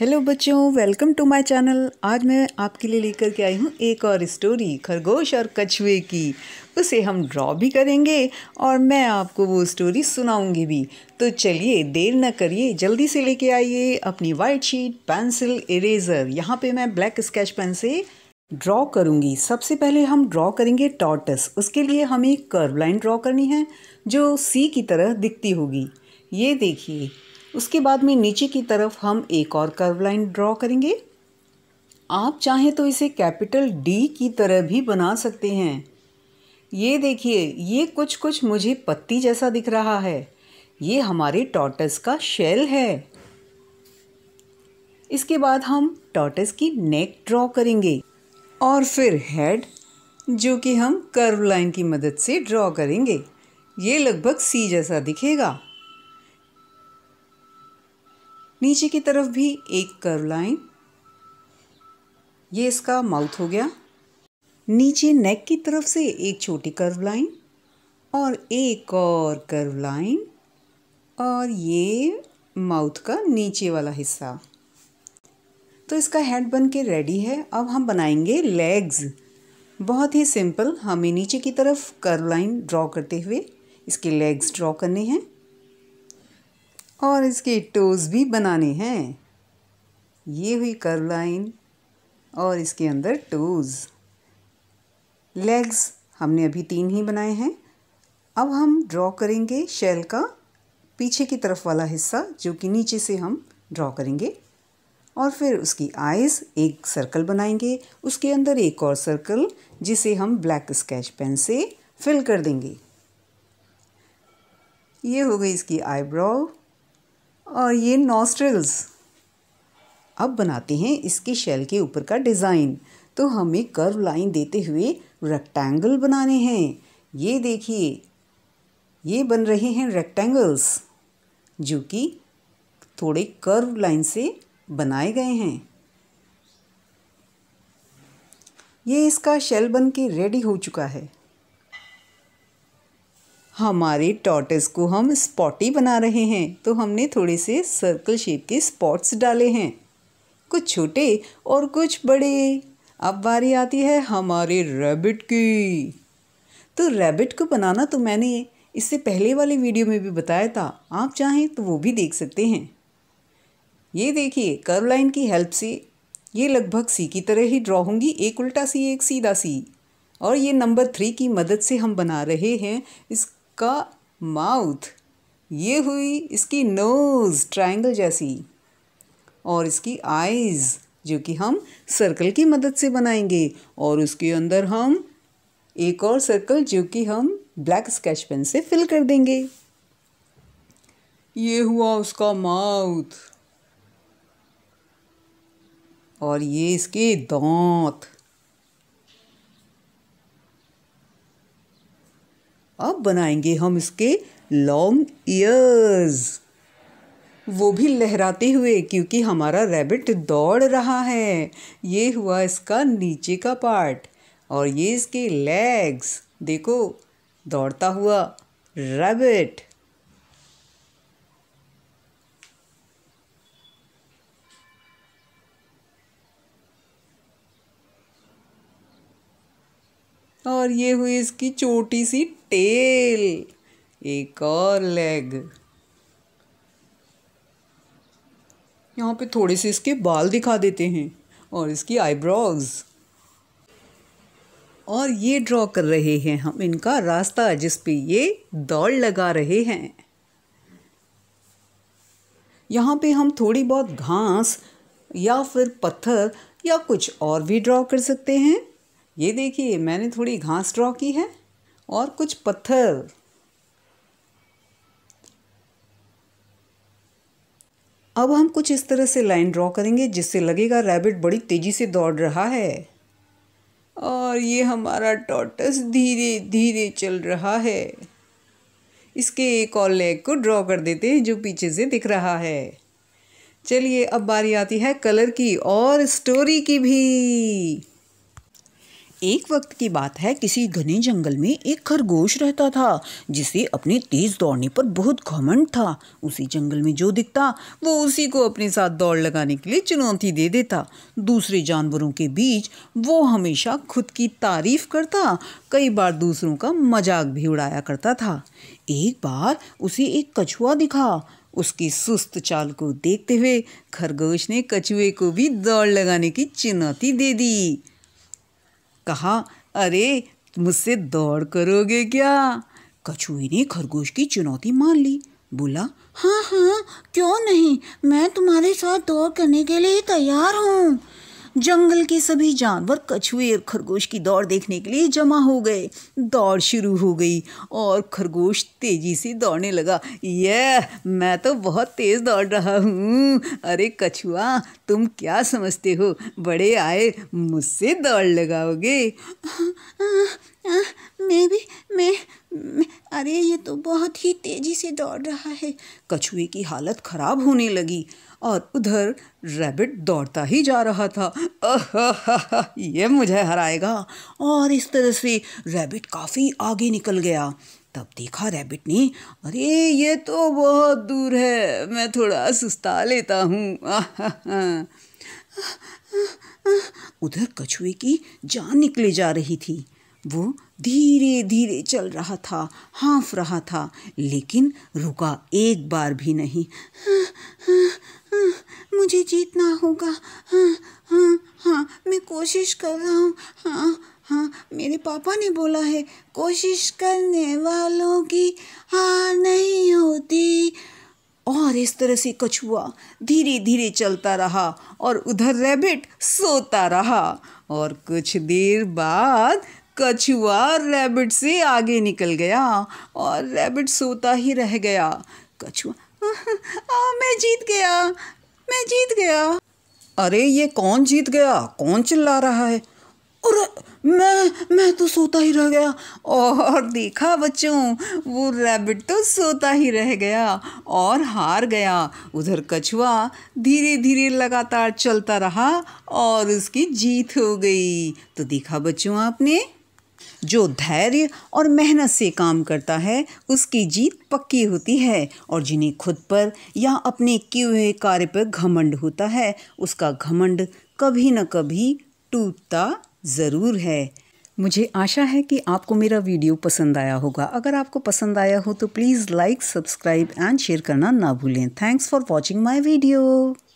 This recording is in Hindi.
हेलो बच्चों वेलकम टू माय चैनल आज मैं आपके लिए लेकर के आई हूँ एक और स्टोरी खरगोश और कछुए की उसे हम ड्रॉ भी करेंगे और मैं आपको वो स्टोरी सुनाऊंगी भी तो चलिए देर न करिए जल्दी से लेके आइए अपनी वाइट शीट पेंसिल इरेज़र यहाँ पे मैं ब्लैक स्केच पेन से ड्रॉ करूँगी सबसे पहले हम ड्रॉ करेंगे टॉटस उसके लिए हमें कर्व लाइन ड्रॉ करनी है जो सी की तरह दिखती होगी ये देखिए उसके बाद में नीचे की तरफ हम एक और कर्व लाइन ड्रॉ करेंगे आप चाहें तो इसे कैपिटल डी की तरह भी बना सकते हैं ये देखिए ये कुछ कुछ मुझे पत्ती जैसा दिख रहा है ये हमारे टॉटस का शेल है इसके बाद हम टॉटस की नेक ड्रॉ करेंगे और फिर हेड जो कि हम कर्व लाइन की मदद से ड्रॉ करेंगे ये लगभग सी जैसा दिखेगा नीचे की तरफ भी एक कर्व लाइन ये इसका माउथ हो गया नीचे नेक की तरफ से एक छोटी कर्व लाइन और एक और कर्व लाइन और ये माउथ का नीचे वाला हिस्सा तो इसका हेड बन के रेडी है अब हम बनाएंगे लेग्स बहुत ही सिंपल हमें नीचे की तरफ कर्व लाइन ड्रॉ करते हुए इसके लेग्स ड्रॉ करने हैं और इसके टोज़ भी बनाने हैं ये हुई कर्व लाइन और इसके अंदर टोज़ लेग्स हमने अभी तीन ही बनाए हैं अब हम ड्रॉ करेंगे शेल का पीछे की तरफ वाला हिस्सा जो कि नीचे से हम ड्रॉ करेंगे और फिर उसकी आइज़ एक सर्कल बनाएंगे उसके अंदर एक और सर्कल जिसे हम ब्लैक स्केच पेन से फिल कर देंगे ये हो गई इसकी आईब्रो और ये नॉस्ट्रल्स अब बनाते हैं इसके शेल के ऊपर का डिज़ाइन तो हमें कर्व लाइन देते हुए रेक्टेंगल बनाने हैं ये देखिए ये बन रहे हैं रेक्टेंगल्स जो कि थोड़े कर्व लाइन से बनाए गए हैं ये इसका शेल बन के रेडी हो चुका है हमारे टॉटस को हम स्पॉटी बना रहे हैं तो हमने थोड़े से सर्कल शेप के स्पॉट्स डाले हैं कुछ छोटे और कुछ बड़े अब बारी आती है हमारे रैबिट की तो रैबिट को बनाना तो मैंने इससे पहले वाले वीडियो में भी बताया था आप चाहें तो वो भी देख सकते हैं ये देखिए कर्व लाइन की हेल्प से ये लगभग सी की तरह ही ड्रॉ होंगी एक उल्टा सी एक सीधा सी और ये नंबर थ्री की मदद से हम बना रहे हैं इस आपका माउथ ये हुई इसकी नोज़ ट्रायंगल जैसी और इसकी आइज़ जो कि हम सर्कल की मदद से बनाएंगे और उसके अंदर हम एक और सर्कल जो कि हम ब्लैक स्केच पेन से फिल कर देंगे ये हुआ उसका माउथ और ये इसके दांत अब बनाएंगे हम इसके लॉन्ग ईयर्स वो भी लहराते हुए क्योंकि हमारा रैबिट दौड़ रहा है ये हुआ इसका नीचे का पार्ट और ये इसके लेग्स देखो दौड़ता हुआ रैबिट और ये हुई इसकी छोटी सी टेल एक और लेग यहाँ पे थोड़े से इसके बाल दिखा देते हैं और इसकी आईब्रोज और ये ड्रॉ कर रहे हैं हम इनका रास्ता जिस पे ये दौड़ लगा रहे हैं यहाँ पे हम थोड़ी बहुत घास या फिर पत्थर या कुछ और भी ड्रॉ कर सकते हैं ये देखिए मैंने थोड़ी घास ड्रॉ की है और कुछ पत्थर अब हम कुछ इस तरह से लाइन ड्रॉ करेंगे जिससे लगेगा रैबिट बड़ी तेज़ी से दौड़ रहा है और ये हमारा टॉटस धीरे धीरे चल रहा है इसके एक और लेग को ड्रॉ कर देते हैं जो पीछे से दिख रहा है चलिए अब बारी आती है कलर की और स्टोरी की भी एक वक्त की बात है किसी घने जंगल में एक खरगोश रहता था जिसे अपने तेज दौड़ने पर बहुत घमंड था उसी जंगल में जो दिखता वो उसी को अपने साथ दौड़ लगाने के लिए चुनौती दे देता दूसरे जानवरों के बीच वो हमेशा खुद की तारीफ करता कई बार दूसरों का मजाक भी उड़ाया करता था एक बार उसे एक कछुआ दिखा उसकी सुस्त चाल को देखते हुए खरगोश ने कछुए को भी दौड़ लगाने की चुनौती दे दी कहा अरे मुझसे दौड़ करोगे क्या कछुए ने खरगोश की चुनौती मान ली बोला हाँ हाँ क्यों नहीं मैं तुम्हारे साथ दौड़ करने के लिए तैयार हूँ जंगल के सभी जानवर कछुए और खरगोश की दौड़ देखने के लिए जमा हो गए दौड़ शुरू हो गई और खरगोश तेजी से दौड़ने लगा यह मैं तो बहुत तेज़ दौड़ रहा हूँ अरे कछुआ तुम क्या समझते हो बड़े आए मुझसे दौड़ लगाओगे अरे ये तो बहुत ही तेजी से दौड़ रहा है कछुए की हालत खराब होने लगी और उधर रैबिट दौड़ता ही जा रहा था ये मुझे हराएगा और इस तरह से रैबिट काफ़ी आगे निकल गया तब देखा रैबिट ने अरे ये तो बहुत दूर है मैं थोड़ा सुस्ता लेता हूँ उधर कछुए की जान निकले जा रही थी वो धीरे धीरे चल रहा था हाँफ रहा था लेकिन रुका एक बार भी नहीं मुझे जीतना होगा हाँ हाँ हाँ मैं कोशिश कर रहा हूँ हाँ हाँ मेरे पापा ने बोला है कोशिश करने वालों की हार नहीं होती और इस तरह से कछुआ धीरे धीरे चलता रहा और उधर रैबिट सोता रहा और कुछ देर बाद कछुआ रैबिट से आगे निकल गया और रैबिट सोता ही रह गया कछुआ आ, मैं जीत गया मैं जीत गया अरे ये कौन जीत गया कौन चिल्ला रहा है अरे मैं मैं तो सोता ही रह गया और देखा बच्चों वो रैबिट तो सोता ही रह गया और हार गया उधर कछुआ धीरे धीरे लगातार चलता रहा और उसकी जीत हो गई तो देखा बच्चों आपने जो धैर्य और मेहनत से काम करता है उसकी जीत पक्की होती है और जिन्हें खुद पर या अपने किए हुए कार्य पर घमंड होता है उसका घमंड कभी न कभी टूटता ज़रूर है मुझे आशा है कि आपको मेरा वीडियो पसंद आया होगा अगर आपको पसंद आया हो तो please like subscribe and share करना ना भूलें thanks for watching my video